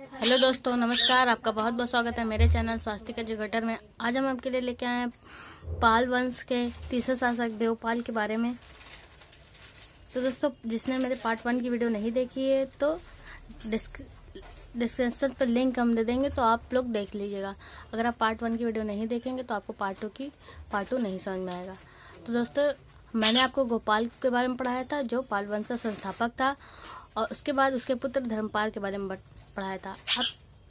Hello दोस्तों नमस्कार आपका बहुत बहुत स्वागत है मेरे चैनल स्वास्थ्य जिगटर में आज हम आपके लिए लेके आए हैं पाल वंश के तीसरे शासक देवपाल के बारे में तो दोस्तों जिसने मेरे पार्ट वन की वीडियो नहीं देखी है तो डिस्क्रिप्शन पर लिंक हम दे देंगे तो आप लोग देख लीजिएगा अगर आप पार्ट वन की वीडियो नहीं देखेंगे तो आपको पार्ट टू की पार्ट टू नहीं समझ में आएगा तो दोस्तों मैंने आपको गोपाल के बारे में पढ़ाया था जो पाल वंश का संस्थापक था और उसके बाद उसके पुत्र धर्मपाल के बारे में पढ़ाया था अब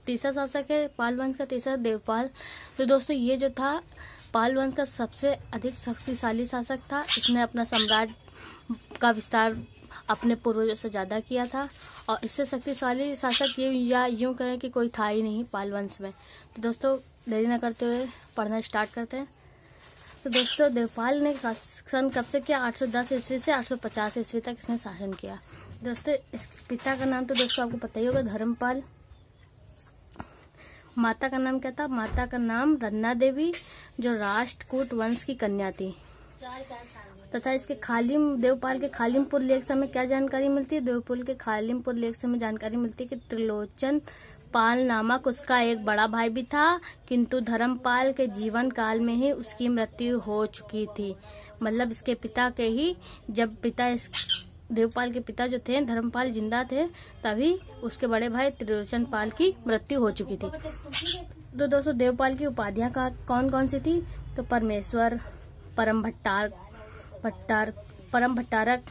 तीसरा शासक है पाल वंश का तीसरा देवपाल तो दोस्तों ये जो था पाल वंश का सबसे अधिक शक्तिशाली शासक था इसने अपना साम्राज्य का विस्तार अपने पूर्वजों से ज़्यादा किया था और इससे शक्तिशाली शासक ये या यूँ कहें कि कोई था ही नहीं पाल वंश में तो दोस्तों देरी ना करते हुए पढ़ना स्टार्ट करते हैं तो दोस्तों देवपाल ने शासन कब से किया 810 ईस्वी से 850 ईस्वी तक इसने शासन किया दोस्तों इस पिता का नाम तो दोस्तों आपको पता ही होगा धर्मपाल माता का नाम क्या था माता का नाम रन्ना देवी जो राष्ट्रकूट वंश की कन्या थी तथा इसके खालिम देवपाल के खालिमपुर लेख से हमें क्या जानकारी मिलती है देवपाल के खालिमपुर लेख से हमें जानकारी मिलती है कि त्रिलोचन पाल नामक उसका एक बड़ा भाई भी था किंतु धर्मपाल के जीवन काल में ही उसकी मृत्यु हो चुकी थी मतलब इसके पिता के ही जब पिता इस देवपाल के पिता जो थे धर्मपाल जिंदा थे तभी उसके बड़े भाई त्रिलोचन पाल की मृत्यु हो चुकी थी तो दोस्तों देवपाल की उपाधियां का कौन कौन सी थी तो परमेश्वर परम भट्टार भट्टार परम भट्टारक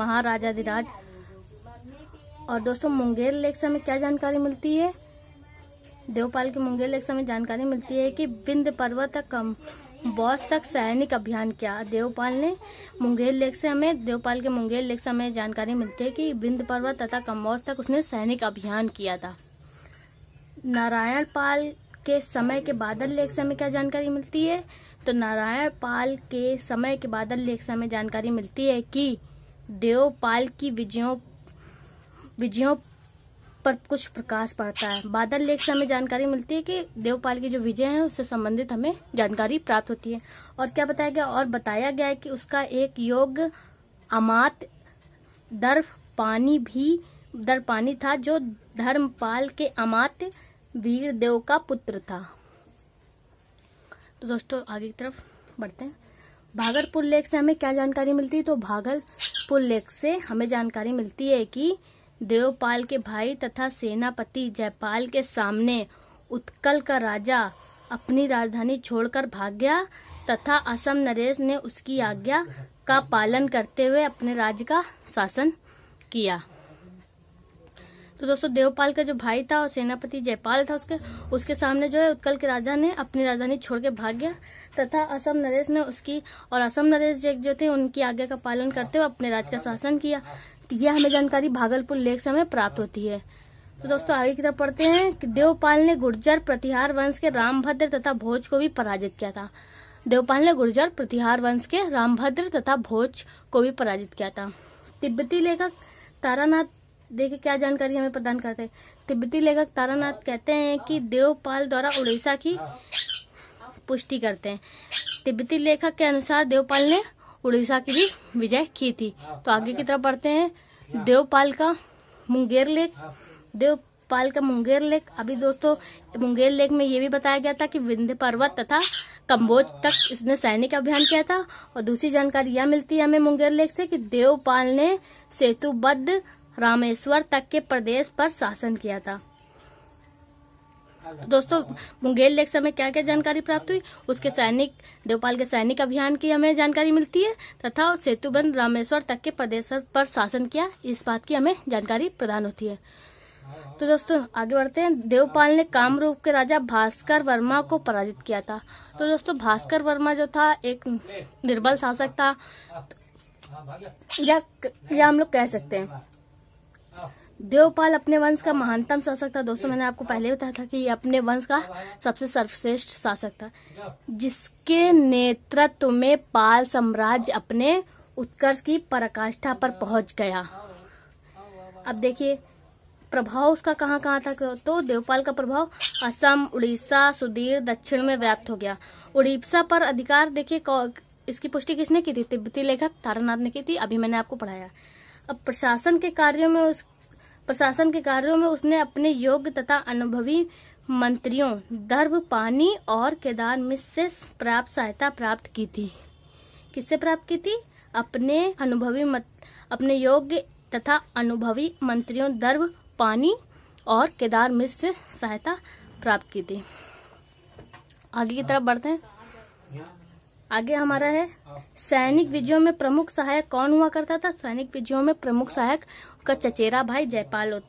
महाराजाधिराज और दोस्तों मुंगेर लेक्सा में क्या जानकारी मिलती है देवपाल के मुंगेर लेक्सा में जानकारी मिलती है कि बिंद पर्वत कम बॉस तक सैनिक अभियान क्या देवपाल ने मुंगेर लेख से हमें देवपाल के मुंगेर लेख से हमें जानकारी मिलती है कि बिंद पर्वत तथा कम्बोज तक उसने सैनिक अभियान किया था नारायण पाल के समय के बादल लेख से हमें क्या जानकारी मिलती है तो नारायण पाल के समय के बादल लेख से हमें जानकारी मिलती है कि देवपाल की विजयों विजयों पर कुछ प्रकाश पड़ता है बादल लेख से हमें जानकारी मिलती है कि देवपाल की जो विजय है उससे संबंधित हमें जानकारी प्राप्त होती है और क्या बताया गया और बताया गया है कि उसका एक योग अमात दर पानी भी दर पानी था जो धर्मपाल के अमात वीर देव का पुत्र था तो दोस्तों आगे की तरफ बढ़ते हैं भागलपुर लेख से हमें क्या जानकारी मिलती है तो भागलपुर लेख से हमें जानकारी मिलती है कि देवपाल के भाई तथा सेनापति जयपाल के सामने उत्कल का राजा अपनी राजधानी छोड़कर भाग गया तथा असम नरेश ने उसकी आज्ञा का पालन करते हुए अपने राज्य का शासन किया तो दोस्तों देवपाल का जो भाई था और सेनापति जयपाल था उसके उसके सामने जो है उत्कल के राजा ने अपनी राजधानी छोड़ के भाग गया तथा असम नरेश ने उसकी और असम नरेश जो थे उनकी आज्ञा का पालन करते हुए अपने राज्य का शासन किया यह हमें जानकारी भागलपुर लेख से हमें प्राप्त होती है तो दोस्तों आगे की तरफ पढ़ते हैं कि देवपाल ने गुर्जर प्रतिहार वंश के रामभद्र तथा भोज को भी पराजित किया था देवपाल ने गुर्जर प्रतिहार वंश के रामभद्र तथा भोज को भी पराजित किया था तिब्बती लेखक तारानाथ देखे क्या जानकारी हमें प्रदान करते हैं तिब्बती लेखक तारानाथ कहते हैं कि देवपाल द्वारा उड़ीसा की पुष्टि करते हैं तिब्बती लेखक के अनुसार देवपाल ने उड़ीसा की भी विजय की थी हाँ, तो आगे की हाँ, तरफ बढ़ते हैं हाँ। देवपाल का मुंगेर लेक देवपाल का मुंगेर लेक अभी दोस्तों मुंगेर लेक में ये भी बताया गया था कि विंध्य पर्वत तथा कम्बोज तक इसने सैनिक अभियान किया था और दूसरी जानकारी यह मिलती है हमें मुंगेर लेक से कि देवपाल ने सेतुबद्ध रामेश्वर तक के प्रदेश पर शासन किया था दोस्तों मुंगेर लेक से हमें क्या क्या जानकारी प्राप्त हुई उसके सैनिक देवपाल के सैनिक अभियान की हमें जानकारी मिलती है तथा सेतुबंद रामेश्वर तक के प्रदेश पर शासन किया इस बात की हमें जानकारी प्रदान होती है तो दोस्तों आगे बढ़ते हैं देवपाल ने कामरूप के राजा भास्कर वर्मा को पराजित किया था तो दोस्तों भास्कर वर्मा जो था एक निर्बल शासक था या, या हम लोग कह सकते हैं देवपाल अपने वंश का महानतम शासक था दोस्तों मैंने आपको पहले बताया था कि ये अपने वंश का सबसे सर्वश्रेष्ठ शासक था जिसके नेतृत्व में पाल साम्राज्य अपने उत्कर्ष की पराकाष्ठा पर पहुंच गया अब देखिए प्रभाव उसका कहाँ कहाँ था तो देवपाल का प्रभाव असम उड़ीसा सुदीर दक्षिण में व्याप्त हो गया उड़ीसा पर अधिकार देखिए इसकी पुष्टि किसने की थी तिब्बती लेखक तारानाथ ने की थी अभी मैंने आपको पढ़ाया अब प्रशासन के कार्यों में उस प्रशासन के कार्यों में उसने अपने योग्य तथा अनुभवी मंत्रियों दर्भ पानी और केदार मिश्र से प्राप्त सहायता प्राप्त की थी किससे प्राप्त की थी अपने अनुभवी मत, अपने योग्य तथा अनुभवी मंत्रियों दर्भ पानी और केदार मिश्र से सहायता प्राप्त की थी आगे की तरफ बढ़ते हैं आगे हमारा है सैनिक विजयों में प्रमुख सहायक कौन हुआ करता था सैनिक विजयों में प्रमुख सहायक का चचेरा भाई जयपाल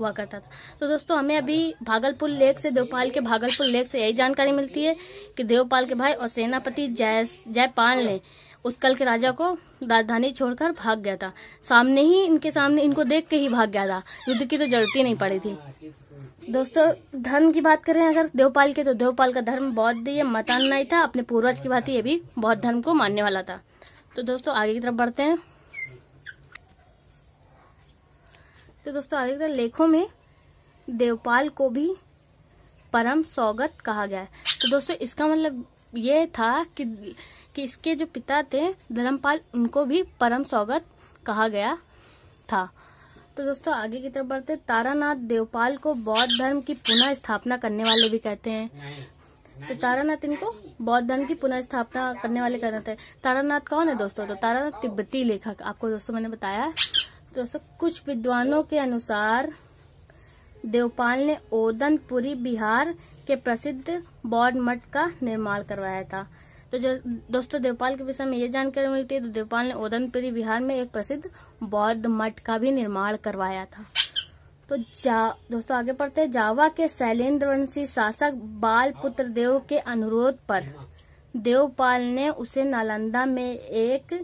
हुआ करता था तो दोस्तों हमें अभी भागलपुर लेक से देवपाल के भागलपुर लेक से यही जानकारी मिलती है कि देवपाल के भाई और सेनापति जय जयपाल ने उत्कल के राजा को राजधानी छोड़कर भाग गया था सामने ही इनके सामने इनको देख के ही भाग गया था युद्ध की तो जरूरत ही नहीं पड़ी थी दोस्तों धर्म की बात करें अगर देवपाल के तो देवपाल का धर्म बौद्ध या नहीं था अपने पूर्वज की बात ये भी बौद्ध धर्म को मानने वाला था तो दोस्तों आगे की तरफ बढ़ते हैं तो दोस्तों आगे तरह लेखों में देवपाल को भी परम स्वागत कहा गया है तो दोस्तों इसका मतलब ये था कि कि इसके जो पिता थे धर्मपाल उनको भी परम स्वागत कहा गया था तो दोस्तों आगे की तरफ बढ़ते तारानाथ देवपाल को बौद्ध धर्म की पुनः स्थापना करने वाले भी कहते हैं तो तारानाथ इनको बौद्ध धर्म की पुनः स्थापना करने वाले कहते हैं तारानाथ कौन है दोस्तों तो तारानाथ तिब्बती लेखक आपको दोस्तों मैंने बताया दोस्तों कुछ विद्वानों के अनुसार देवपाल ने ओदनपुरी बिहार के प्रसिद्ध बौद्ध मठ का निर्माण करवाया था तो जो दोस्तों देवपाल के विषय में ये जानकारी मिलती है तो देवपाल ने ओदनपुरी बिहार में एक प्रसिद्ध बौद्ध मठ का भी निर्माण करवाया था तो जा दोस्तों आगे पढ़ते हैं जावा के शैलेंद्रवंशी शासक बाल पुत्र देव के अनुरोध पर देवपाल ने उसे नालंदा में एक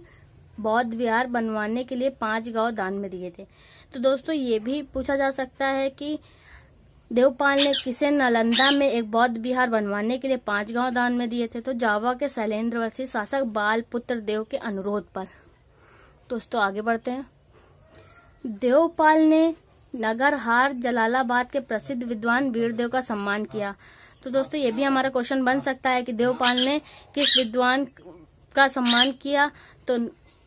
बौद्ध विहार बनवाने के लिए पांच गांव दान में दिए थे तो दोस्तों ये भी पूछा जा सकता है कि देवपाल ने किसे नालंदा में एक बौद्ध विहार बनवाने के लिए पांच गांव दान में दिए थे तो जावा के वर्षी शासक बाल पुत्र देव के अनुरोध पर दोस्तों आगे बढ़ते हैं देवपाल ने नगरहार जलालाबाद के प्रसिद्ध विद्वान वीरदेव का सम्मान किया तो दोस्तों ये भी हमारा क्वेश्चन बन सकता है कि देवपाल ने किस विद्वान का सम्मान किया तो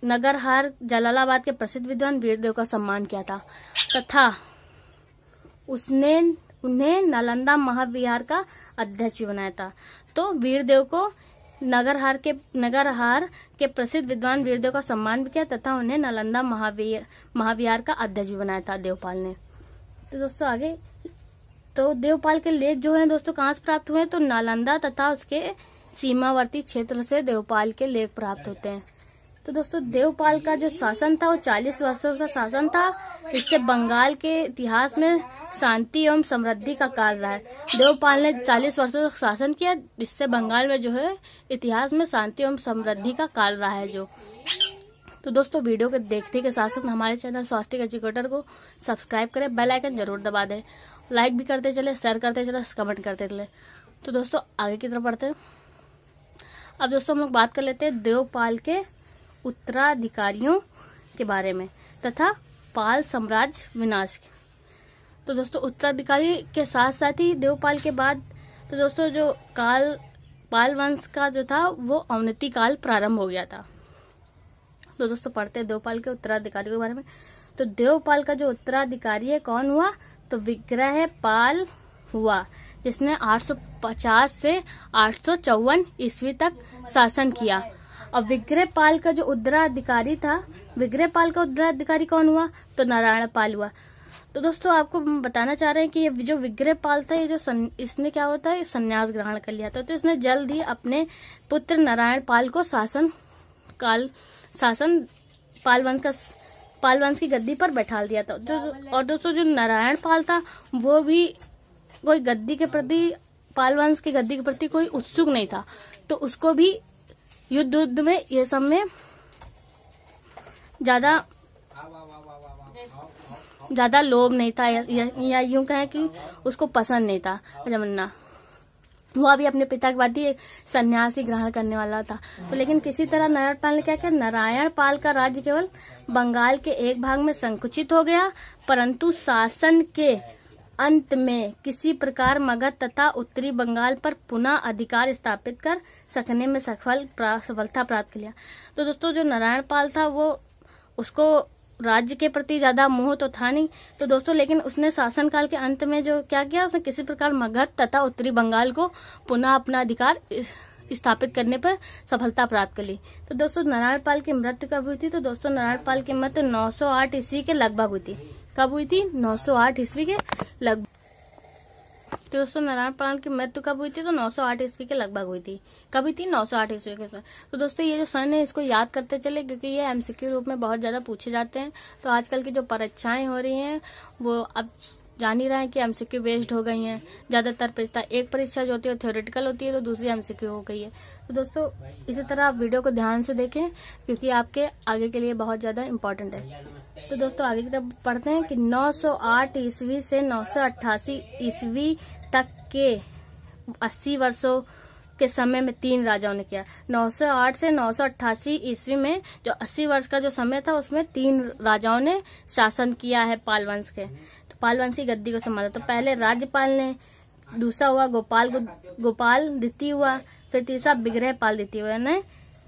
नगरहार जलालाबाद के प्रसिद्ध विद्वान वीरदेव का सम्मान किया था तथा उसने उन्हें नालंदा महाविहार का अध्यक्ष बनाया था तो वीरदेव को नगरहार के नगरहार के प्रसिद्ध विद्वान वीरदेव का सम्मान भी किया तथा उन्हें नालंदा महाविहार महाविहार का अध्यक्ष भी बनाया था देवपाल ने तो दोस्तों आगे तो देवपाल के लेख जो है दोस्तों कहाँ से प्राप्त हुए तो नालंदा तथा उसके सीमावर्ती क्षेत्र से देवपाल के लेख प्राप्त होते हैं तो दोस्तों देवपाल का जो शासन था वो 40 वर्षों का शासन था इससे बंगाल के इतिहास में शांति एवं समृद्धि का काल रहा है देवपाल ने 40 वर्षों तक शासन किया इससे बंगाल में जो है इतिहास में शांति एवं समृद्धि का काल रहा है जो तो दोस्तों वीडियो के देखने के साथ साथ हमारे चैनल स्वास्थ्य एजुकेटर को सब्सक्राइब करें बेलाइकन जरूर दबा दें लाइक भी करते चले शेयर करते चले कमेंट करते चले तो दोस्तों आगे की तरफ बढ़ते हैं अब दोस्तों हम लोग बात कर लेते हैं देवपाल के उत्तराधिकारियों के बारे में तथा पाल साम्राज्य विनाश के तो दोस्तों उत्तराधिकारी के साथ साथ ही देवपाल के बाद तो दोस्तों जो काल पाल वंश का जो था वो अवनति काल प्रारंभ हो गया था तो दोस्तों पढ़ते हैं देवपाल के उत्तराधिकारी के बारे में तो देवपाल का जो उत्तराधिकारी है कौन हुआ तो विग्रह पाल हुआ जिसने 850 से आठ ईस्वी तक शासन किया और विग्रहपाल का जो उत्तराधिकारी था विग्रहपाल का उत्तराधिकारी कौन हुआ तो नारायण पाल हुआ तो दोस्तों आपको बताना चाह रहे हैं कि ये जो पाल था ये जो सन, इसने क्या होता है संन्यास ग्रहण कर लिया था तो इसने जल्द ही अपने पुत्र नारायण पाल को शासन काल शासन पाल वंश का पाल वंश की गद्दी पर बैठा दिया था जो और दोस्तों जो नारायण पाल था वो भी कोई गद्दी के प्रति पाल वंश की गद्दी के प्रति कोई उत्सुक नहीं था तो उसको भी युद्ध युद्ध में ये सब में ज्यादा ज्यादा लोभ नहीं था या, यूं कहें कि उसको पसंद नहीं था रमन्ना वो अभी अपने पिता के बाद ही सन्यासी ग्रहण करने वाला था तो लेकिन किसी तरह नारायण पाल ने क्या किया नारायण पाल का राज्य केवल बंगाल के एक भाग में संकुचित हो गया परंतु शासन के अंत में किसी प्रकार मगध तथा उत्तरी बंगाल पर पुनः अधिकार स्थापित कर सकने में सफल सफलता प्राप्त किया तो दोस्तों जो नारायण पाल था वो उसको राज्य के प्रति ज्यादा मोह तो था नहीं तो दोस्तों लेकिन उसने शासनकाल के अंत में जो क्या किया उसने किसी प्रकार मगध तथा उत्तरी बंगाल को पुनः अपना अधिकार स्थापित करने पर सफलता प्राप्त कर ली तो दोस्तों नारायण पाल की मृत्यु कब हुई थी तो दोस्तों नारायण पाल की मृत्यु नौ आठ ईस्वी के लगभग हुई थी कब हुई थी 908 ईस्वी के लगभग तो दोस्तों नारायण प्राण की मृत्यु कब हुई थी तो 908 ईस्वी के लगभग हुई थी कब हुई थी 908 ईस्वी के तो दोस्तों ये जो सन है इसको याद करते चले क्योंकि ये एमसीक्यू रूप में बहुत ज्यादा पूछे जाते हैं तो आजकल की जो परीक्षाएं हो रही है वो अब जान ही रहे हैं कि एमसीक्यू बेस्ड हो गई हैं ज्यादातर परीक्षा एक परीक्षा जो होती है थ्योरेटिकल होती है तो दूसरी एमसीक्यू हो गई है तो दोस्तों इसी तरह आप वीडियो को ध्यान से देखें क्योंकि आपके आगे के लिए बहुत ज्यादा इम्पोर्टेंट है तो दोस्तों आगे की तरफ पढ़ते हैं कि 908 ईस्वी से 988 ईस्वी तक के 80 वर्षों के समय में तीन राजाओं ने किया 908 से 988 ईस्वी में जो 80 वर्ष का जो समय था उसमें तीन राजाओं ने शासन किया है पालवंश के तो पालवंश की गद्दी को संभाला तो पहले राज्यपाल ने दूसरा हुआ गोपाल गोपाल द्वितीय हुआ फिर तीसरा बिग्रह पाल द्वितीय ने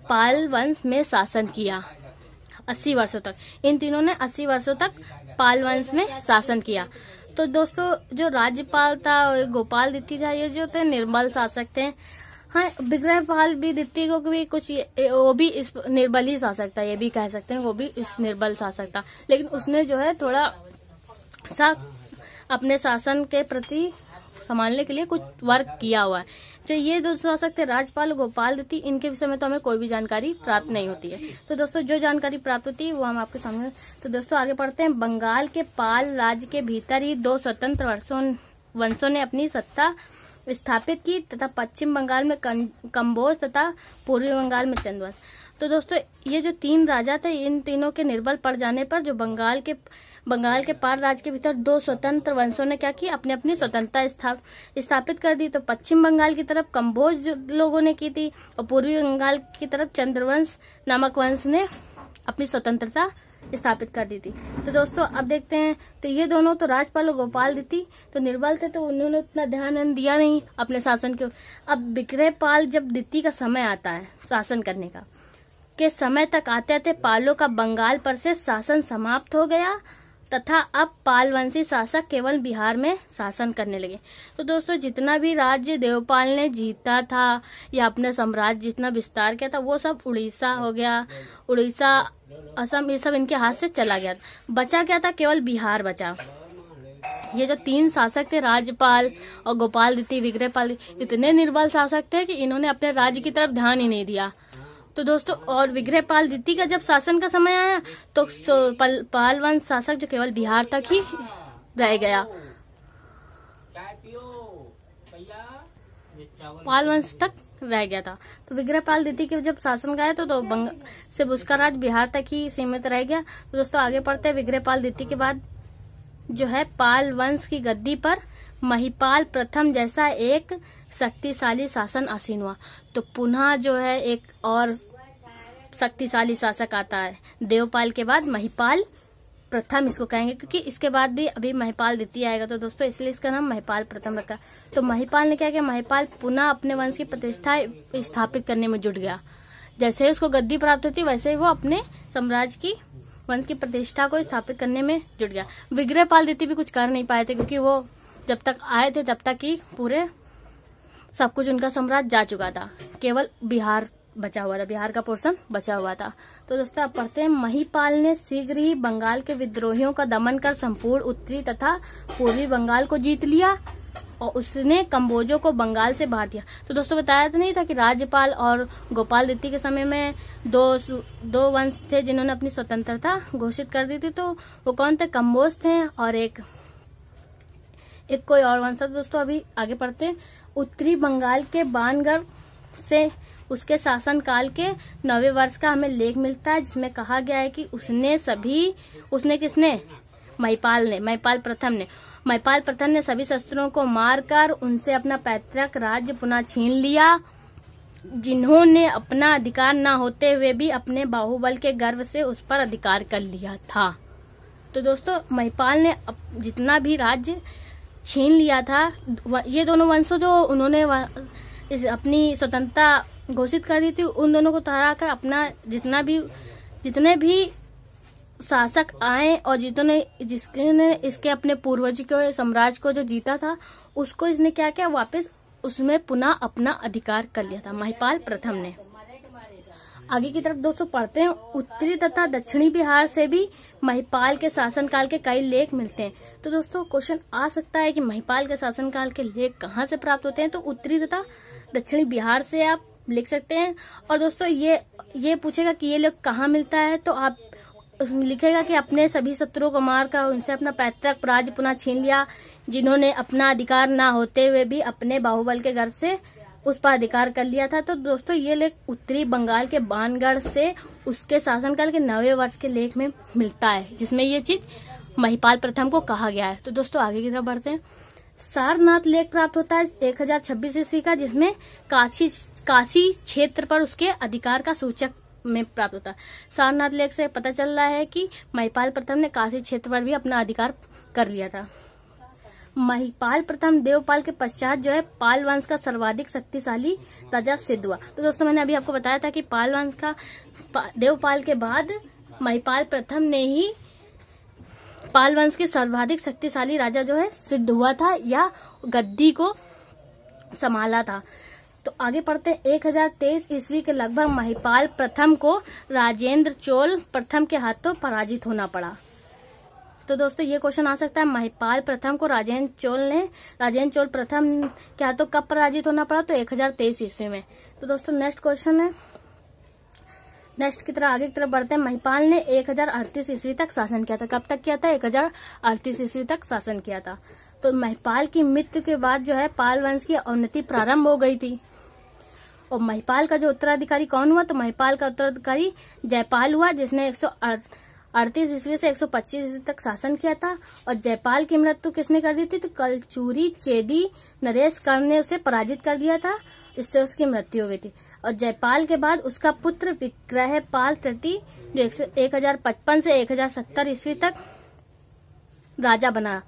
पाल वंश में शासन किया अस्सी वर्षों तक इन तीनों ने अस्सी वर्षों तक पाल वंश में शासन किया तो दोस्तों जो राज्यपाल था गोपाल द्वितीय था ये जो थे निर्मल शासक थे हाँ विग्रहपाल भी द्वितीय को भी कुछ वो भी इस निर्बल ही शासक था ये भी कह सकते हैं वो भी इस निर्बल शासक था लेकिन उसने जो है थोड़ा सा अपने शासन के प्रति संभालने के लिए कुछ वर्क किया हुआ है जो अच्छा, ये दोस्तों सकते राज्यपाल गोपाल दत्ती इनके विषय में तो हमें कोई भी जानकारी प्राप्त नहीं होती है तो दोस्तों जो जानकारी प्राप्त होती है वो हम आपके सामने तो दोस्तों आगे पढ़ते हैं बंगाल के पाल राज्य के भीतर ही दो स्वतंत्र वर्षों वंशों ने अपनी सत्ता स्थापित की तथा पश्चिम बंगाल में कम्बोज तथा पूर्वी बंगाल में चंदवंश तो दोस्तों ये जो तीन राजा थे इन तीनों के निर्बल पड़ जाने पर जो बंगाल के बंगाल के पार राज्य के भीतर दो स्वतंत्र वंशों ने क्या की अपनी अपनी स्वतंत्रता स्थापित कर दी तो पश्चिम बंगाल की तरफ कम्बोज लोगों ने की थी और पूर्वी बंगाल की तरफ चंद्रवंश नामक वंश ने अपनी स्वतंत्रता स्थापित कर दी थी तो दोस्तों अब देखते हैं तो ये दोनों तो राजपाल और गोपाल थी तो निर्बल थे तो उन्होंने उतना ध्यान दिया नहीं अपने शासन के अब बिक्रय पाल जब दीति का समय आता है शासन करने का के समय तक आते आते पालों का बंगाल पर से शासन समाप्त हो गया तथा अब पालवंशी शासक केवल बिहार में शासन करने लगे तो दोस्तों जितना भी राज्य देवपाल ने जीता था या अपने साम्राज्य जितना विस्तार किया था वो सब उड़ीसा हो गया उड़ीसा असम ये सब इनके हाथ से चला गया बचा क्या था केवल बिहार बचा ये जो तीन शासक थे राज्यपाल और गोपाल द्वितीय विग्रहपाल इतने निर्बल शासक थे कि इन्होंने अपने राज्य की तरफ ध्यान ही नहीं दिया तो दोस्तों और विग्रह पाल द्वितीय का जब शासन का समय आया तो पाल वंश शासक जो केवल बिहार तक ही रह गया पाल वंश तक रह गया था तो विग्रह पाल द्वितीय के जब शासन का आया तो, तो बंग से उसका राज बिहार तक ही सीमित रह गया तो दोस्तों आगे पढ़ते हैं विग्रह पाल द्वितीय के बाद जो है पाल वंश की गद्दी पर महिपाल प्रथम जैसा एक शक्तिशाली शासन आसीन हुआ तो पुनः जो है एक और शक्तिशाली शासक आता है देवपाल के बाद महिपाल प्रथम इसको कहेंगे क्योंकि इसके बाद भी अभी महिपाल द्वितीय आएगा तो दोस्तों इसलिए इसका नाम महिपाल प्रथम रखा तो महिपाल ने क्या किया महिपाल पुनः अपने वंश की प्रतिष्ठा स्थापित करने में जुट गया जैसे ही उसको गद्दी प्राप्त होती वैसे ही वो अपने साम्राज्य की वंश की प्रतिष्ठा को स्थापित करने में जुट गया विग्रह पाल द्वितीय भी कुछ कर नहीं पाए थे क्योंकि वो जब तक आए थे तब तक ही पूरे सब कुछ उनका साम्राज्य जा चुका था केवल बिहार बचा हुआ था बिहार का पोर्शन बचा हुआ था तो दोस्तों आप पढ़ते हैं महीपाल ने शीघ्र ही बंगाल के विद्रोहियों का दमन कर संपूर्ण उत्तरी तथा पूर्वी बंगाल को जीत लिया और उसने कम्बोजों को बंगाल से बाहर दिया तो दोस्तों बताया तो नहीं था कि राज्यपाल और गोपाल दीति के समय में दो दो वंश थे जिन्होंने अपनी स्वतंत्रता घोषित कर दी थी तो वो कौन थे कम्बोज थे और एक एक कोई और वंश था तो दोस्तों अभी आगे पढ़ते हैं उत्तरी बंगाल के बानगढ़ से उसके शासनकाल के नवे वर्ष का हमें लेख मिलता है जिसमें कहा गया है कि उसने सभी उसने किसने महिपाल ने महिपाल प्रथम ने महिपाल प्रथम ने सभी शस्त्रों को मारकर उनसे अपना पैतृक राज्य पुनः छीन लिया जिन्होंने अपना अधिकार न होते हुए भी अपने बाहुबल के गर्व से उस पर अधिकार कर लिया था तो दोस्तों महिपाल ने जितना भी राज्य छीन लिया था ये दोनों वंशों जो उन्होंने इस अपनी स्वतंत्रता घोषित कर दी थी उन दोनों को तराकर अपना जितना भी जितने भी शासक आए और जितने जिसने इसके अपने पूर्वज को साम्राज्य को जो जीता था उसको इसने क्या किया वापस उसमें पुनः अपना अधिकार कर लिया था महिपाल प्रथम ने आगे की तरफ दोस्तों पढ़ते हैं उत्तरी तथा दक्षिणी बिहार से भी महिपाल के शासनकाल के कई लेख मिलते हैं तो दोस्तों क्वेश्चन आ सकता है कि महिपाल के शासनकाल के लेख कहाँ से प्राप्त होते हैं तो उत्तरी तथा दक्षिणी बिहार से आप लिख सकते हैं और दोस्तों ये ये पूछेगा कि ये लेख कहाँ मिलता है तो आप लिखेगा कि अपने सभी शत्रुओं को मार कर उनसे अपना पैतृक राज्य पुनः छीन लिया जिन्होंने अपना अधिकार ना होते हुए भी अपने बाहुबल के गर्भ से उस पर अधिकार कर लिया था तो दोस्तों ये लेख उत्तरी बंगाल के बानगढ़ से उसके शासनकाल के नवे वर्ष के लेख में मिलता है जिसमें ये चीज महिपाल प्रथम को कहा गया है तो दोस्तों आगे की तरफ बढ़ते हैं सारनाथ लेख प्राप्त होता है 1026 ईस्वी का जिसमें काशी काशी क्षेत्र पर उसके अधिकार का सूचक में प्राप्त होता है सारनाथ लेख से पता चल रहा है कि महिपाल प्रथम ने काशी क्षेत्र पर भी अपना अधिकार कर लिया था महिपाल प्रथम देवपाल के पश्चात जो है पाल वंश का सर्वाधिक शक्तिशाली राजा सिद्ध हुआ तो दोस्तों मैंने अभी आपको बताया था कि पाल वंश का देवपाल के बाद महिपाल प्रथम ने ही पाल वंश के सर्वाधिक शक्तिशाली राजा जो है सिद्ध हुआ था या गद्दी को संभाला था तो आगे पढ़ते हैं 1023 ईस्वी के लगभग महिपाल प्रथम को राजेंद्र चोल प्रथम के हाथों पराजित होना पड़ा तो दोस्तों ये क्वेश्चन आ सकता है महिपाल प्रथम को राजेंद्र चोल ने राजेंद्र चोल प्रथम के हाथों तो कब पराजित होना पड़ा तो 1023 ईस्वी में तो दोस्तों नेक्स्ट क्वेश्चन है नेक्स्ट की तरह आगे की तरफ बढ़ते हैं महिपाल ने एक ईस्वी तक शासन किया था कब तक किया था एक ईस्वी तक शासन किया था तो महिपाल की मृत्यु के बाद जो है पाल वंश की अवनति प्रारंभ हो गई थी और महिपाल का जो उत्तराधिकारी कौन हुआ तो महिपाल का उत्तराधिकारी जयपाल हुआ जिसने एक अड़तीस ईस्वी से 125 ईस्वी तक शासन किया था और जयपाल की मृत्यु किसने कर दी थी तो कलचूरी चेदी नरेश कर्ण ने उसे पराजित कर दिया था इससे उसकी मृत्यु हो गई थी और जयपाल के बाद उसका पुत्र विग्रह पाल तृतीय एक हजार पचपन से एक हजार सत्तर ईस्वी तक राजा बना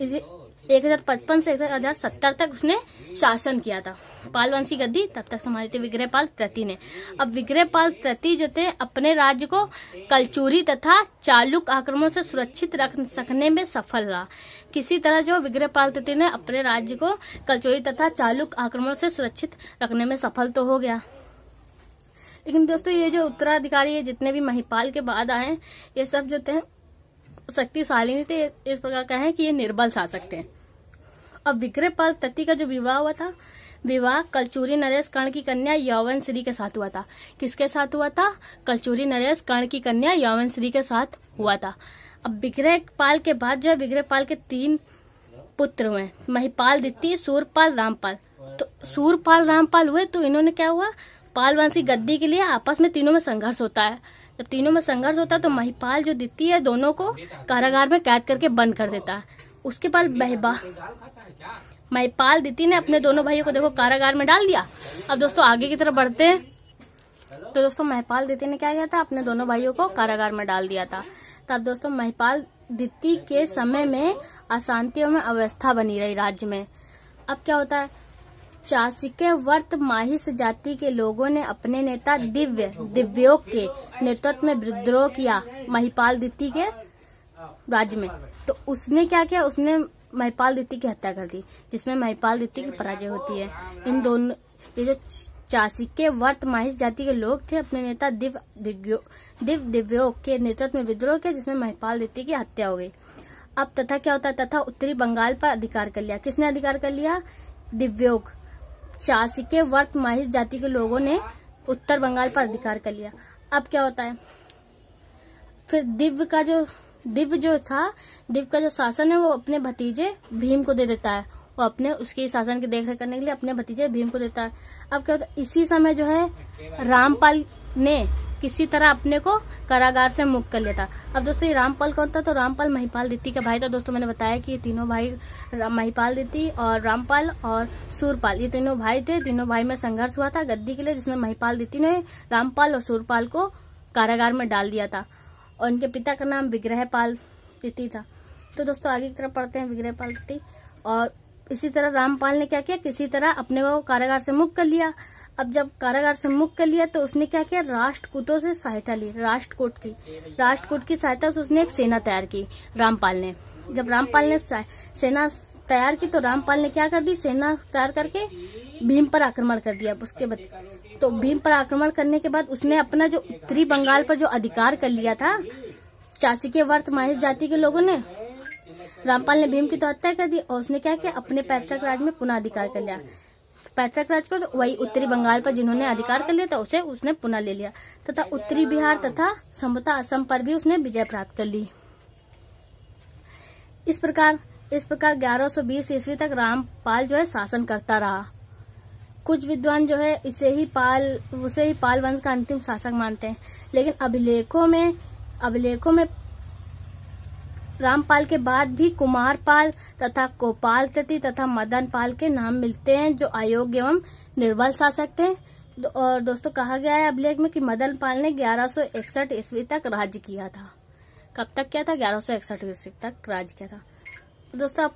एक हजार पचपन से एक हजार सत्तर तक उसने शासन किया था पालवंशी गद्दी तब तक संभाली थी विग्रहपाल तृतीय ने अब विग्रहपाल तृतीय जो थे अपने राज्य को कलचूरी तथा चालुक आक्रमण से सुरक्षित रख सकने में सफल रहा किसी तरह जो विग्रहपाल तृतीय ने अपने राज्य को कलचोरी तथा चालुक आक्रमण से सुरक्षित रखने में सफल तो हो गया लेकिन दोस्तों ये जो उत्तराधिकारी है जितने भी महिपाल के बाद आए ये सब जो थे शक्तिशाली नहीं थे इस प्रकार का है कि ये निर्बल शासक थे अब विक्रयपाल तृतीय का जो विवाह हुआ था विवाह कलचूरी नरेश कर्ण की कन्या यौवन श्री के साथ हुआ था किसके साथ हुआ था कलचूरी नरेश कर्ण की कन्या यौवन श्री के साथ हुआ था अब विग्रह पाल के बाद जो है विग्रह पाल के तीन पुत्र हुए महिपाल दित्ती सूरपाल रामपाल तो सूरपाल रामपाल हुए तो इन्होंने क्या हुआ पाल वंशी गद्दी के लिए आपस में तीनों में संघर्ष होता है जब तीनों में संघर्ष होता है तो महिपाल जो दित्ती है दोनों को कारागार में कैद करके बंद कर देता है उसके बाद महिपाल महिपाल दीदी ने अपने दोनों भाइयों को देखो कारागार में डाल दिया अब दोस्तों आगे की तरफ बढ़ते हैं तो दोस्तों महपाल दीदी ने क्या किया था अपने दोनों भाइयों को कारागार में डाल दिया था तब तो दोस्तों महपाल दीदी के समय में अशांतियों में अव्यवस्था बनी रही राज्य में अब क्या होता है चासिके वर्त माहिस जाति के लोगों ने अपने नेता दिव्य दिव्योग के नेतृत्व में विद्रोह किया महिपाल दीति के राज्य में तो उसने क्या किया उसने महिपाल दित्य की हत्या कर दी जिसमें महिपाल रीति की पराजय होती है इन दोनों ये जो चासी के वर्त माहिश जाति के लोग थे अपने नेता दिव दिव्यो दिव्यो के नेतृत्व में विद्रोह किया जिसमें महिपाल दित्य की हत्या हो गई अब तथा क्या होता है तथा उत्तरी बंगाल पर अधिकार कर लिया किसने अधिकार कर लिया दिव्योग चासी के वर्त माहिश जाति के लोगों ने उत्तर बंगाल पर अधिकार कर लिया अब क्या होता है फिर दिव्य का जो दिव्य जो था दिव्य का जो शासन है वो अपने भतीजे भीम को दे देता है वो अपने उसके शासन की देखरेख करने के लिए अपने भतीजे भीम को देता है अब क्या होता है इसी समय जो है रामपाल ने किसी तरह अपने को कारागार से मुक्त कर लिया था अब दोस्तों ये रामपाल कौन था तो रामपाल महिपाल दीति का भाई था दोस्तों मैंने बताया कि ये तीनों भाई महिपाल दीति और रामपाल और सूरपाल ये तीनों भाई थे तीनों भाई में संघर्ष हुआ था गद्दी के लिए जिसमें महिपाल दीति ने रामपाल और सूरपाल को कारागार में डाल दिया था और इनके पिता का नाम विग्रहपाल तिथि था तो दोस्तों आगे की तरफ पढ़ते हैं विग्रहपाल तिथि और इसी तरह रामपाल ने क्या किया किसी तरह अपने को कारागार से मुक्त कर लिया अब जब कारागार से मुक्त कर लिया तो उसने क्या किया राष्ट्रकूटों से सहायता ली राष्ट्रकूट की राष्ट्रकूट की सहायता से उसने एक सेना तैयार की रामपाल ने जब रामपाल ने सेना तैयार की तो रामपाल ने क्या कर दी सेना तैयार करके भीम पर आक्रमण कर दिया उसके तो भीम पर आक्रमण करने के बाद उसने अपना जो उत्तरी बंगाल पर जो अधिकार कर लिया था के वर्त माहिर जाति के लोगों ने रामपाल ने भीम की तो हत्या कर दी और उसने क्या किया अपने पैतृक राज में पुनः अधिकार कर लिया पैतृक राज को वही उत्तरी बंगाल पर जिन्होंने अधिकार कर लिया था उसे उसने पुनः ले लिया तथा उत्तरी बिहार तथा समता असम पर भी उसने विजय प्राप्त कर ली इस प्रकार इस प्रकार 1120 ईस्वी तक रामपाल जो है शासन करता रहा कुछ विद्वान जो है इसे ही पाल उसे ही पाल वंश का अंतिम शासक मानते हैं लेकिन अभिलेखों में अभिलेखों में रामपाल के बाद भी कुमार पाल तथा गोपाल तथी तथा मदन पाल के नाम मिलते हैं जो अयोग्य एवं निर्बल शासक थे और दोस्तों कहा गया है अभिलेख में कि मदन पाल ने ग्यारह ईस्वी तक राज्य किया था कब तक किया था ग्यारह ईस्वी तक राज्य किया था दोस्तों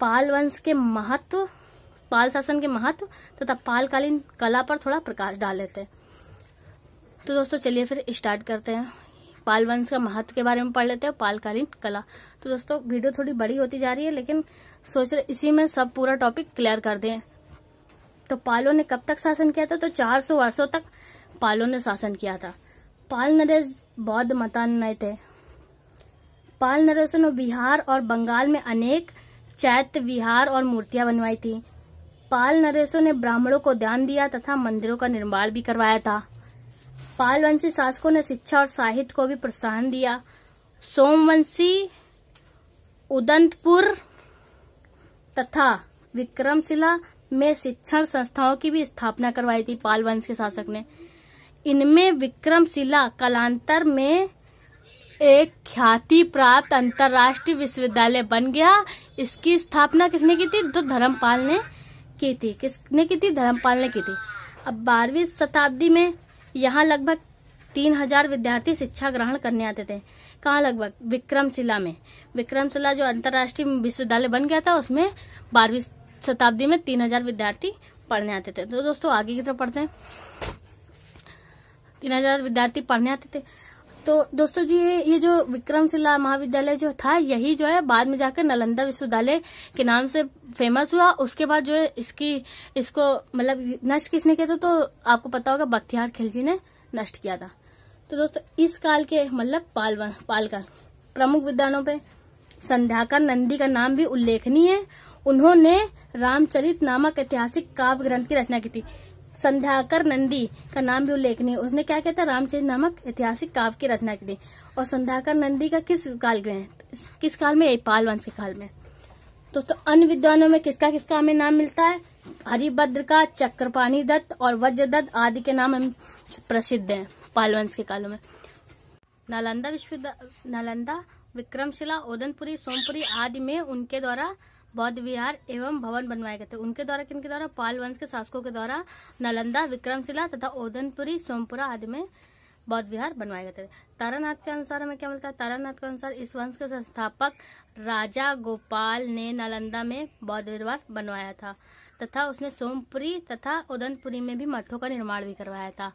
पाल वंश के महत्व पाल शासन के महत्व तथा पालकालीन कला पर थोड़ा प्रकाश डाल लेते हैं तो दोस्तों चलिए फिर स्टार्ट करते हैं पाल वंश का महत्व के बारे में पढ़ लेते हैं पालकालीन कला तो दोस्तों वीडियो थोड़ी बड़ी होती जा रही है लेकिन सोच रहे इसी में सब पूरा टॉपिक क्लियर कर दें तो पालों ने कब तक शासन किया था तो 400 वर्षों तक पालों ने शासन किया था पाल नरेश बौद्ध मतान्वय थे पाल नरेश ने बिहार और बंगाल में अनेक चैत्य विहार और मूर्तियां बनवाई थी पाल नरेशों ने ब्राह्मणों को ध्यान दिया तथा मंदिरों का निर्माण भी करवाया था पाल वंशी शासकों ने शिक्षा और साहित्य को भी प्रोत्साहन दिया सोमवंशी उदंतपुर तथा विक्रमशिला में शिक्षण संस्थाओं की भी स्थापना करवाई थी पाल वंश के शासक ने इनमें विक्रमशिला कालांतर में एक ख्याति प्राप्त अंतर्राष्ट्रीय विश्वविद्यालय बन गया इसकी स्थापना किसने की थी तो धर्मपाल ने की थी किसने की थी धर्मपाल ने की थी अब बारहवीं शताब्दी में यहाँ लगभग तीन हजार विद्यार्थी शिक्षा ग्रहण करने आते थे कहाँ लगभग विक्रमशिला में विक्रमशिला जो अंतर्राष्ट्रीय विश्वविद्यालय बन गया था उसमें बारहवीं शताब्दी में तीन हजार विद्यार्थी पढ़ने आते थे तो दोस्तों आगे की तरफ पढ़ते हैं तीन हजार विद्यार्थी पढ़ने आते थे तो दोस्तों जी ये जो विक्रमशिला महाविद्यालय जो था यही जो है बाद में जाकर नालंदा विश्वविद्यालय के नाम से फेमस हुआ उसके बाद जो है इसकी इसको मतलब नष्ट किसने किया था तो आपको पता होगा बख्तियार खिलजी ने नष्ट किया था तो दोस्तों इस काल के मतलब पाल पालकाल प्रमुख विद्वानों पे संध्याकर नंदी का नाम भी उल्लेखनीय है उन्होंने रामचरित नामक ऐतिहासिक काव्य ग्रंथ की रचना की थी संध्याकर नंदी का नाम भी उल्लेखनीय उसने क्या कहता रामचरित नामक ऐतिहासिक काव्य की रचना की थी और संध्याकर नंदी का किस काल में किस काल में पाल वंश के काल में दोस्तों तो अन्य विद्वानों में किसका किसका हमें नाम मिलता है हरिभद्र का चक्रपाणी दत्त और वज्रदत्त आदि के नाम हम प्रसिद्ध हैं पालवंश के कालों में नालंदा विश्वविद्यालय नालंदा विक्रमशिला ओदनपुरी सोमपुरी आदि में उनके द्वारा बौद्ध विहार एवं भवन बनवाए गए थे उनके द्वारा किनके द्वारा पाल वंश के शासकों के द्वारा नालंदा विक्रमशिला तथा ओदनपुरी सोमपुरा आदि में बौद्ध विहार बनवाए गए थे तारानाथ के अनुसार हमें क्या मिलता है तारानाथ के अनुसार इस वंश के संस्थापक राजा गोपाल ने नालंदा में बौद्ध विहार बनवाया था तथा उसने सोमपुरी तथा उदनपुरी में भी मठों का निर्माण भी करवाया था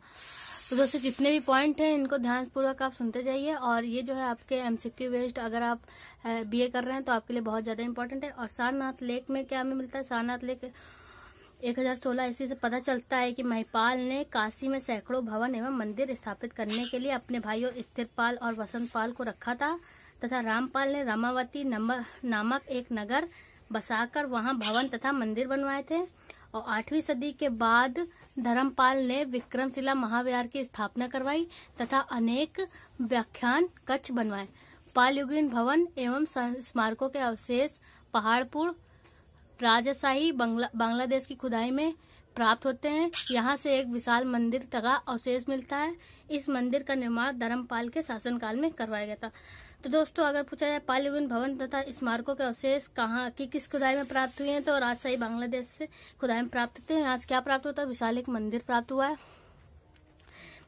तो दोस्तों जितने भी पॉइंट हैं इनको ध्यानपूर्वक आप सुनते जाइए और ये जो है आपके एमसीक्यू बेस्ड अगर आप बीए कर रहे हैं तो आपके लिए बहुत ज़्यादा इम्पोर्टेंट है और सारनाथ लेक में क्या हमें मिलता है सारनाथ लेक एक हजार सोलह ईस्वी से पता चलता है कि महिपाल ने काशी में सैकड़ों भवन एवं मंदिर स्थापित करने के लिए अपने भाइयों स्थिरपाल और वसंतपाल को रखा था तथा रामपाल ने रामावती नामक एक नगर बसाकर वहां भवन तथा मंदिर बनवाए थे और आठवीं सदी के बाद धर्मपाल ने विक्रमशिला महाविहार की स्थापना करवाई तथा अनेक व्याख्यान कच्छ बनवाए पालयुगीन भवन एवं स्मारकों के अवशेष पहाड़पुर राजशाही बांग्लादेश की खुदाई में प्राप्त होते हैं यहाँ से एक विशाल मंदिर का अवशेष मिलता है इस मंदिर का निर्माण धर्मपाल के शासनकाल में करवाया गया था तो दोस्तों अगर पूछा जाए पालयुगीन भवन तथा स्मारकों के अवशेष कहाँ की किस खुदाई में प्राप्त हुए हैं तो राजशाही बांग्लादेश से खुदाई में प्राप्त होते हैं यहाँ से क्या प्राप्त होता है विशाल एक मंदिर प्राप्त हुआ है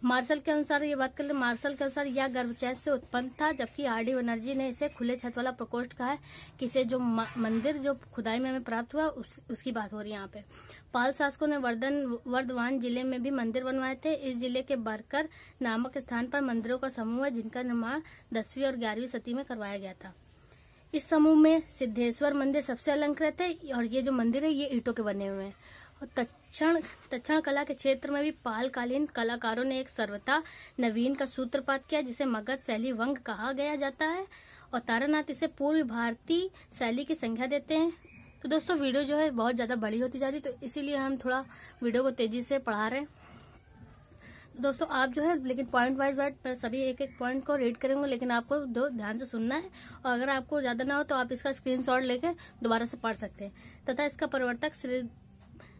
मार्शल के अनुसार ये बात कर ले मार्शल के अनुसार यह गर्भचैत से उत्पन्न था जबकि आर डी बनर्जी ने इसे खुले छत वाला प्रकोष्ठ कहा है कि इसे जो मंदिर जो खुदाई में हमें प्राप्त हुआ उस, उसकी बात हो रही है यहाँ पे पाल शासकों ने वर्धन वर्धवान जिले में भी मंदिर बनवाए थे इस जिले के बरकर नामक स्थान पर मंदिरों का समूह है जिनका निर्माण दसवीं और ग्यारहवीं सदी में करवाया गया था इस समूह में सिद्धेश्वर मंदिर सबसे अलंकृत है और ये जो मंदिर है ये ईटों के बने हुए हैं और तक्षण तक्षण कला के क्षेत्र में भी पालकालीन कलाकारों ने एक सर्वथा नवीन का सूत्रपात किया जिसे मगध शैली वंग कहा गया जाता है और तारानाथ इसे पूर्व भारतीय शैली की संख्या देते हैं तो दोस्तों वीडियो जो है बहुत ज़्यादा बड़ी होती जा रही तो इसीलिए हम थोड़ा वीडियो को तेजी से पढ़ा रहे हैं तो दोस्तों आप जो है लेकिन पॉइंट वाइज वाइज सभी एक एक पॉइंट को रीड करेंगे लेकिन आपको दो ध्यान से सुनना है और अगर आपको ज़्यादा ना हो तो आप इसका स्क्रीनशॉट लेके दोबारा से पढ़ सकते हैं तथा इसका प्रवर्तक श्री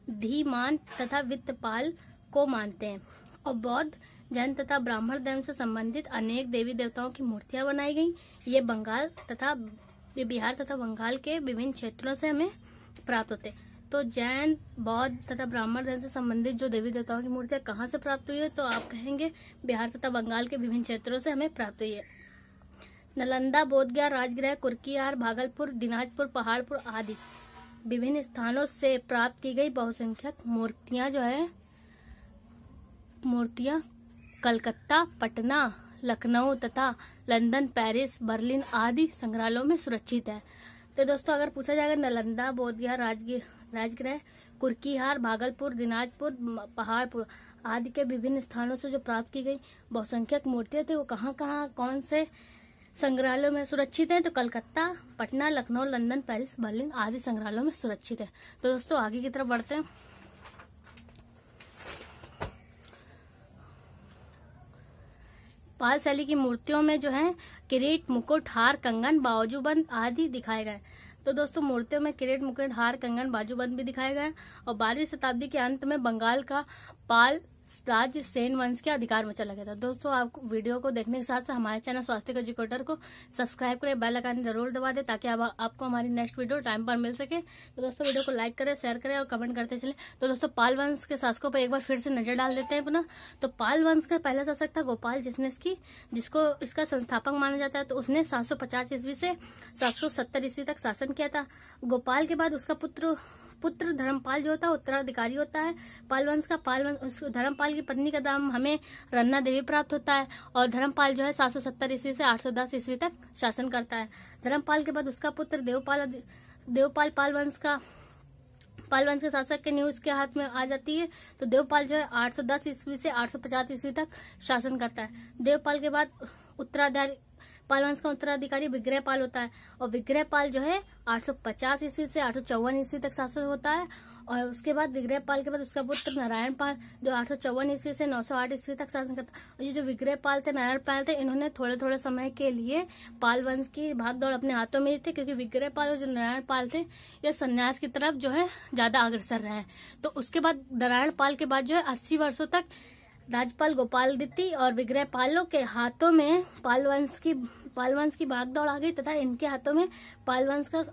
धीमान तथा वित्तपाल को मानते हैं और बौद्ध जैन तथा ब्राह्मण धर्म से संबंधित अनेक देवी देवताओं की मूर्तियां बनाई गई ये बंगाल तथा बिहार तथा बंगाल के विभिन्न क्षेत्रों से हमें प्राप्त होते हैं तो जैन बौद्ध तथा ब्राह्मण धर्म से संबंधित जो देवी देवताओं की मूर्तियां कहाँ से प्राप्त हुई है तो आप कहेंगे बिहार तथा बंगाल के विभिन्न क्षेत्रों से हमें प्राप्त हुई है नालंदा बोधगया राजगृह कुर्कीहार भागलपुर दिनाजपुर पहाड़पुर आदि विभिन्न स्थानों से प्राप्त की गई बहुसंख्यक मूर्तियां जो है मूर्तियां कलकत्ता पटना लखनऊ तथा लंदन पेरिस बर्लिन आदि संग्रहालयों में सुरक्षित है तो दोस्तों अगर पूछा जाएगा नालंदा बोधगया राजगी राजगृह कुर्कीहार भागलपुर दिनाजपुर पहाड़पुर आदि के विभिन्न स्थानों से जो प्राप्त की गई बहुसंख्यक मूर्तियां थे तो वो कहाँ कहाँ कौन से संग्रहालयों में सुरक्षित है तो Calcutta Patna Lucknow London Paris Berlin आदि संग्रहालयों में सुरक्षित है तो दोस्तों आगे की तरफ बढ़ते हैं पाल शैली की मूर्तियों में जो है किरीट मुकुट हार कंगन बाजूबंद आदि दिखाए गए तो दोस्तों मूर्तियों में किरीट मुकुट हार कंगन बाजूबंद भी दिखाए गए और बारहवीं शताब्दी के अंत में बंगाल का पाल राज्य सेन वंश के अधिकार में चला गया था दोस्तों आप वीडियो को देखने के साथ साथ हमारे चैनल स्वास्थ्य का रिकॉर्डर को सब्सक्राइब करें बेल आइकन जरूर दबा दें ताकि आप, आपको हमारी नेक्स्ट वीडियो टाइम पर मिल सके तो दोस्तों वीडियो को लाइक करें शेयर करें और कमेंट करते चले तो दोस्तों पाल वंश के शासकों पर एक बार फिर से नजर डाल देते हैं अपना तो पाल वंश का पहला शासक था गोपाल जिसने इसकी जिसको इसका संस्थापक माना जाता है तो उसने सात ईस्वी से सात ईस्वी तक शासन किया था गोपाल के बाद उसका पुत्र पुत्र धर्मपाल जो होता है उत्तराधिकारी होता है पालवंश का पालवंश धर्मपाल की पत्नी का नाम हमें रन्ना देवी प्राप्त होता है और धर्मपाल जो है सात सौ सत्तर ईस्वी से आठ सौ दस ईस्वी तक शासन करता है धर्मपाल के बाद उसका पुत्र देवपाल देवपाल पालवंश का पालवंश के शासक के न्यूज के हाथ में आ जाती है तो देवपाल जो है 810 ईस्वी से 850 ईस्वी तक शासन करता है देवपाल के बाद उत्तराधिकारी पालवंश का उत्तराधिकारी विग्रहपाल होता है और विग्रहपाल जो है 850 ईस्वी से आठ ईस्वी तक शासन होता है और उसके बाद विग्रहपाल के बाद उसका पुत्र नारायण पाल जो आठ ईस्वी से 908 ईस्वी तक शासन करता और ये जो विग्रहपाल थे नारायण पाल थे इन्होंने थोड़े थोड़े समय के लिए पाल वंश की भाग दौड़ अपने हाथों में थे क्योंकि विग्रहपाल और जो नारायण पाल थे ये संन्यास की तरफ जो है ज्यादा अग्रसर रहे तो उसके बाद नारायण पाल के बाद जो है अस्सी वर्षो तक राजपाल गोपाल दित्ती और विग्रह पालों के हाथों में पालवंश की पालवंश की भागदौड़ आ गई तथा इनके हाथों में पालवंश का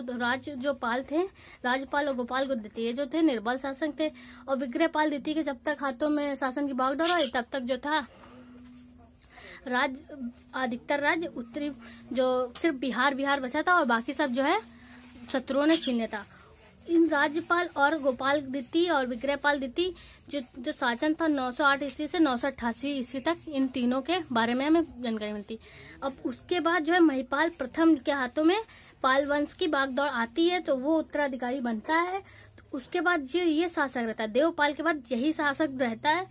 तो राज जो पाल थे राजपाल और गोपाल को जो थे निर्बल शासक थे और विग्रह पाल द्वितीय के जब तक हाथों में शासन की भागदौड़ आई तब तक जो था राज अधिकतर राज्य उत्तरी जो सिर्फ बिहार बिहार बचा था और बाकी सब जो है शत्रुओं ने छीने था इन राज्यपाल और गोपाल दित्ती और विक्रयपाल दित्ती जो जो शासन था 908 ईस्वी से नौ ईस्वी तक इन तीनों के बारे में हमें जानकारी मिलती अब उसके बाद जो है महिपाल प्रथम के हाथों में पाल वंश की बागदौड़ आती है तो वो उत्तराधिकारी बनता है तो उसके बाद जो ये शासक रहता है देवपाल के बाद यही शासक रहता है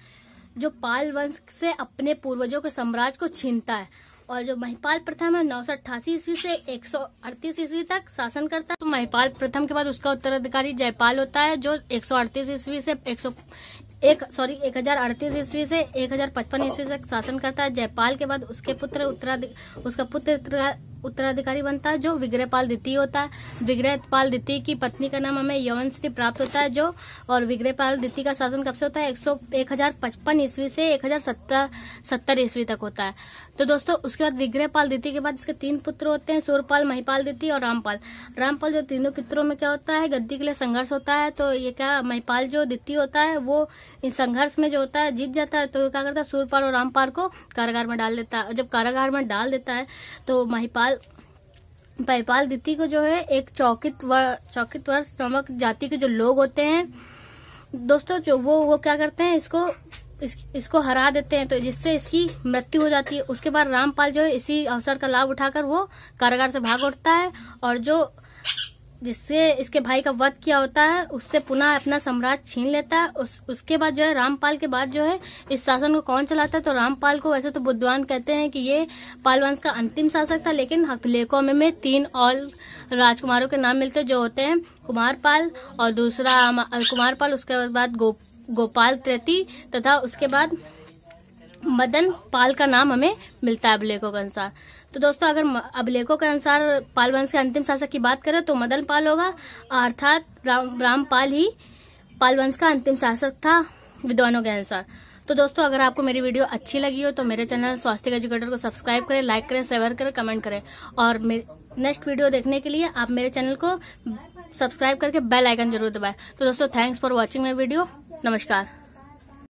जो पाल वंश से अपने पूर्वजों के साम्राज्य को छीनता है और जो महिपाल प्रथम है नौ सौ ईस्वी से एक सौ अड़तीस ईस्वी तक शासन करता है तो महिपाल प्रथम के बाद उसका उत्तराधिकारी जयपाल होता है जो एक सौ अड़तीस ईस्वी से एक सौ एक सॉरी एक हजार अड़तीस ईस्वी से एक हजार पचपन ईस्वी तक शासन करता है जयपाल के बाद उसके पुत्र उत्तराधिक उसका पुत्र उत्तराधिकारी बनता है जो विग्रहपाल द्वितीय होता है विग्रहपाल द्वितीय की पत्नी का नाम हमें यवन श्री प्राप्त होता है जो और विग्रहपाल द्वितीय का शासन कब से होता है एक सौ एक हजार पचपन ईस्वी से एक हजार सत्तर सत्तर ईस्वी तक होता है तो दोस्तों उसके बाद विग्रहपाल द्वितीय के बाद उसके तीन पुत्र होते हैं सूरपाल महिपाल द्वितीय और रामपाल रामपाल जो तीनों पुत्रों में क्या होता है गद्दी के लिए संघर्ष होता है तो ये क्या महिपाल जो द्वितीय होता है वो इन संघर्ष में जो होता है जीत जाता है तो क्या करता है सूरपाल और रामपाल को कारागार में डाल देता है जब कारागार में डाल देता है तो महिपाल महिपाल दीति को जो है एक चौकित वर, चौकित वर्ष नामक जाति के जो लोग होते हैं दोस्तों जो वो वो क्या करते हैं इसको इस, इसको हरा देते हैं तो जिससे इसकी मृत्यु हो जाती है उसके बाद रामपाल जो है इसी अवसर का लाभ उठाकर वो कारागार से भाग उठता है और जो जिससे इसके भाई का वध किया होता है उससे पुनः अपना साम्राज्य छीन लेता है उस, उसके बाद जो है रामपाल के बाद जो है इस शासन को कौन चलाता है तो रामपाल को वैसे तो बुद्धवान कहते हैं कि ये पालवंश का अंतिम शासक था लेकिन हकलेखों में, में तीन और राजकुमारों के नाम मिलते जो होते हैं कुमारपाल और दूसरा कुमारपाल उसके बाद गो, गोपाल त्रेती तथा उसके बाद मदन पाल का नाम हमें मिलता है अभिलेखों के अनुसार तो दोस्तों अगर अभिलेखों के अनुसार पाल वंश के अंतिम शासक की बात करें तो मदन पाल होगा अर्थात राम रामपाल ही पाल वंश का अंतिम शासक था विद्वानों के अनुसार तो दोस्तों अगर आपको मेरी वीडियो अच्छी लगी हो तो मेरे चैनल स्वास्थ्य एजुकेटर को सब्सक्राइब करें लाइक करें शेयर करें कमेंट करें और नेक्स्ट वीडियो देखने के लिए आप मेरे चैनल को सब्सक्राइब करके बेल आइकन जरूर दबाएं तो दोस्तों thanks for watching my video नमस्कार